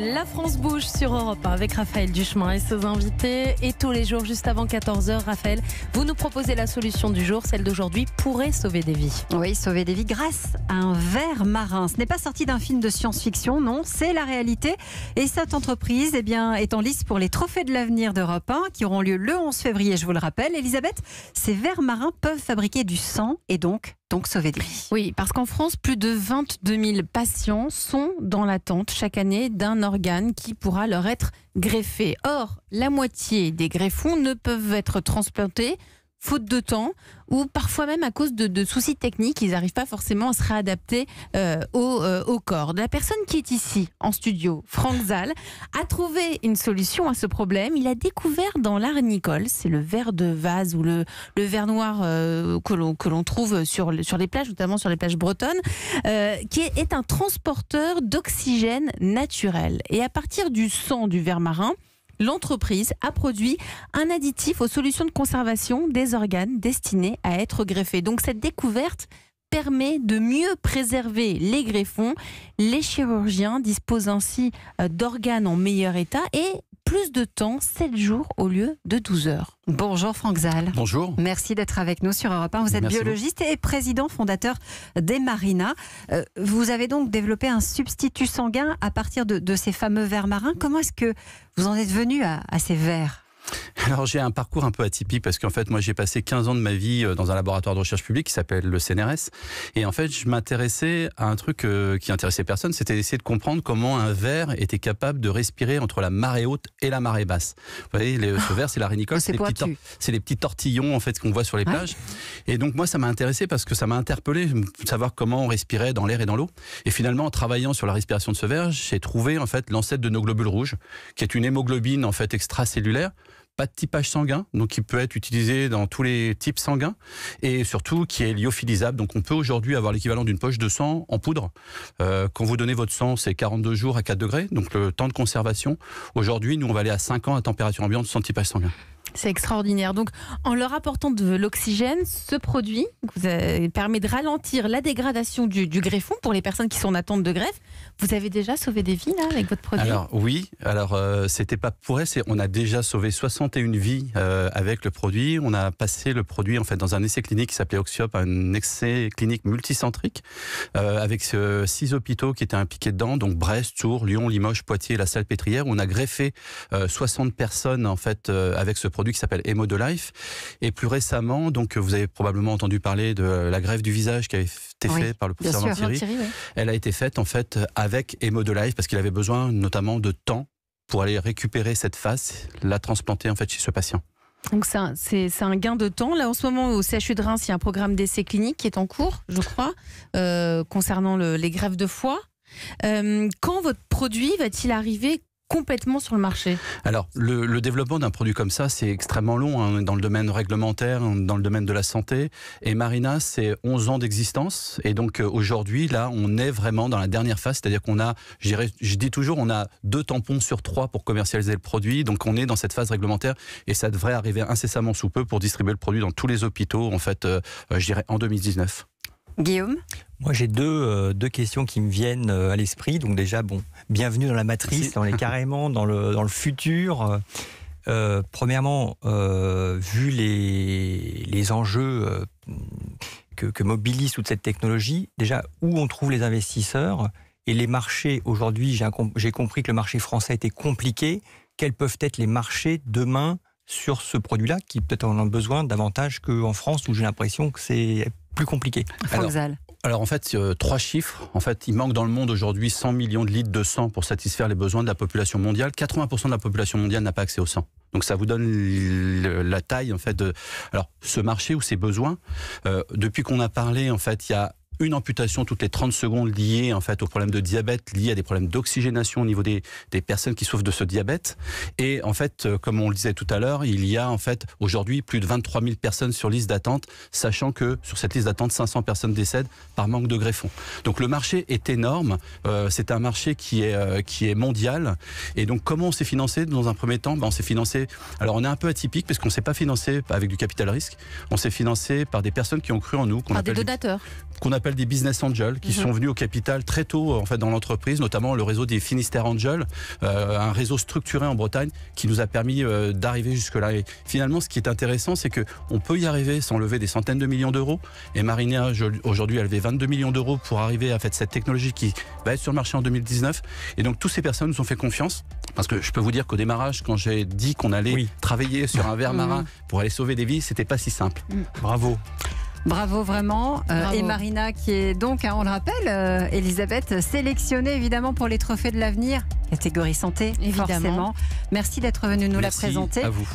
La France bouge sur Europe avec Raphaël Duchemin et ses invités. Et tous les jours, juste avant 14h, Raphaël, vous nous proposez la solution du jour. Celle d'aujourd'hui pourrait sauver des vies. Oui, sauver des vies grâce à un ver marin. Ce n'est pas sorti d'un film de science-fiction, non, c'est la réalité. Et cette entreprise eh bien, est en liste pour les trophées de l'avenir d'Europe 1 qui auront lieu le 11 février, je vous le rappelle. Elisabeth, ces vers marins peuvent fabriquer du sang et donc donc sauver des vies. Oui, parce qu'en France, plus de 22 000 patients sont dans l'attente chaque année d'un organe qui pourra leur être greffé. Or, la moitié des greffons ne peuvent être transplantés faute de temps ou parfois même à cause de, soucis techniques, ils n'arrivent pas forcément à se réadapter euh, euh, au, corps. La personne qui est ici en studio, Franck Zal, a trouvé une solution à ce problème. Il a découvert dans l'arnicole, c'est le verre de vase ou le, le verre noir euh, que l'on trouve sur, les plages, notamment sur les plages bretonnes, qui est, un transporteur d'oxygène naturel. Et à partir du sang du verre marin, l'entreprise a produit un additif aux solutions de conservation des organes destinés à être greffés. Donc cette découverte permet de mieux préserver les greffons. Les chirurgiens disposent ainsi euh, d'organes en meilleur état et plus de temps, 7 jours au lieu de 12 heures. Bonjour Franck Zal. Bonjour. Merci d'être avec nous sur Europe 1. Vous êtes biologiste et président fondateur des marinas. Euh, vous avez donc développé un substitut sanguin à partir de, ces fameux vers marins. Comment est-ce que vous en êtes venu à, à ces vers Alors j'ai un parcours un peu atypique parce qu'en fait moi j'ai passé 15 ans de ma vie euh, dans un laboratoire de recherche publique qui s'appelle le CNRS et en fait je m'intéressais à un truc euh, qui intéressait personne, c'était d'essayer de comprendre comment un ver était capable de respirer entre la marée haute et la marée basse. Vous voyez, ce ver c'est la ah, rénicole. c'est les, petits tortillons en fait qu'on voit sur les plages. Et donc moi ça m'a intéressé parce que ça m'a interpellé de savoir comment on respirait dans l'air et dans l'eau. Et finalement en travaillant sur la respiration de ce ver, j'ai trouvé en fait l'ancêtre de nos globules rouges qui est une hémoglobine en fait extracellulaire pas de typage sanguin, donc qui peut être utilisé dans tous les types sanguins, et surtout qui est lyophilisable. Donc on peut aujourd'hui avoir l'équivalent d'une poche de sang en poudre. Euh, quand vous donnez votre sang, c'est 42 jours à 4 degrés, donc le temps de conservation. Aujourd'hui, nous, on va aller à 5 ans à température ambiante sans typage sanguin. C'est extraordinaire. Donc, en leur apportant de l'oxygène, ce produit euh, permet de ralentir la dégradation du, greffon pour les personnes qui sont en attente de greffe. Vous avez déjà sauvé des vies là, avec votre produit Alors oui, alors ce euh, c'était pas pour elle, on a déjà sauvé 61 vies euh, avec le produit. On a passé le produit en fait dans un essai clinique qui s'appelait Oxyop, un essai clinique multicentrique avec six hôpitaux qui étaient impliqués dedans, donc Brest, Tours, Lyon, Limoges, Poitiers, La Salpêtrière. On a greffé 60 personnes en fait avec ce produit produit qui s'appelle Emo de Life. Et plus récemment, donc vous avez probablement entendu parler de la grève du visage qui avait été faite par le professeur Thierry, Elle a été faite en fait avec Emo de Life parce qu'il avait besoin notamment de temps pour aller récupérer cette face, la transplanter en fait chez ce patient. Donc c'est un, gain de temps. Là en ce moment au CHU de Reims, il y a un programme d'essai clinique qui est en cours, je crois, euh, concernant les grèves de foie. Euh, quand votre produit va-t-il arriver complètement sur le marché Alors, le, développement d'un produit comme ça, c'est extrêmement long hein, dans le domaine réglementaire, dans le domaine de la santé. Et Marina, c'est 11 ans d'existence. Et donc, euh, aujourd'hui, là, on est vraiment dans la dernière phase. C'est-à-dire qu'on a, je dis toujours, on a deux tampons sur trois pour commercialiser le produit. Donc, on est dans cette phase réglementaire et ça devrait arriver incessamment sous peu pour distribuer le produit dans tous les hôpitaux, en fait, euh, euh, je dirais en 2019. Guillaume moi, j'ai deux, euh, deux, questions qui me viennent euh, à l'esprit. Donc déjà, bon, bienvenue dans la matrice, on est carrément dans le, dans le futur. Euh, premièrement, vu les, les enjeux que, que, mobilise toute cette technologie, déjà, où on trouve les investisseurs et les marchés aujourd'hui, j'ai compris que le marché français était compliqué. Quels peuvent être les marchés demain sur ce produit-là, qui peut-être en ont besoin davantage qu'en France, où j'ai l'impression que c'est plus compliqué. Alors, en fait, euh, trois chiffres. En fait, il manque dans le monde aujourd'hui 100 millions de litres de sang pour satisfaire les besoins de la population mondiale. 80% de la population mondiale n'a pas accès au sang. Donc ça vous donne la taille en fait de alors ce marché ou ces besoins. Euh, depuis qu'on a parlé en fait, il y a une amputation toutes les 30 secondes liée en fait au problème de diabète, liée à des problèmes d'oxygénation au niveau des, des, personnes qui souffrent de ce diabète. Et en fait, euh, comme on le disait tout à l'heure, il y a en fait aujourd'hui plus de 23 000 personnes sur liste d'attente, sachant que sur cette liste d'attente, 500 personnes décèdent par manque de greffons. Donc le marché est énorme. Euh, c'est un marché qui est euh, qui est mondial. Et donc comment on s'est financé dans un premier temps ben, on s'est financé. Alors on est un peu atypique parce qu'on s'est pas financé avec du capital risque. On s'est financé par des personnes qui ont cru en nous. par appelle des donateurs. Qu'on appelle des business angels, qui mhm. sont venus au capital très tôt en fait, dans l'entreprise, notamment le réseau des Finistère Angels, euh, un réseau structuré en Bretagne qui nous a permis euh, d'arriver jusque-là. Et finalement, ce qui est intéressant, c'est qu'on peut y arriver sans lever des centaines de millions d'euros. Et Marina, aujourd'hui, elle levé 22 millions d'euros pour arriver à faire cette technologie qui va être sur le marché en 2019. Et donc, toutes ces personnes nous ont fait confiance. Parce que je peux vous dire qu'au démarrage, quand j'ai dit qu'on allait travailler sur un verre marin mhm. pour aller sauver des vies, c'était pas si simple. Bravo. Bravo vraiment. Euh, et Marina, qui est donc, hein, on le rappelle, euh, Elisabeth, sélectionnée évidemment pour les trophées de l'avenir, catégorie santé, évidemment. forcément. Merci d'être venue nous la présenter. À vous.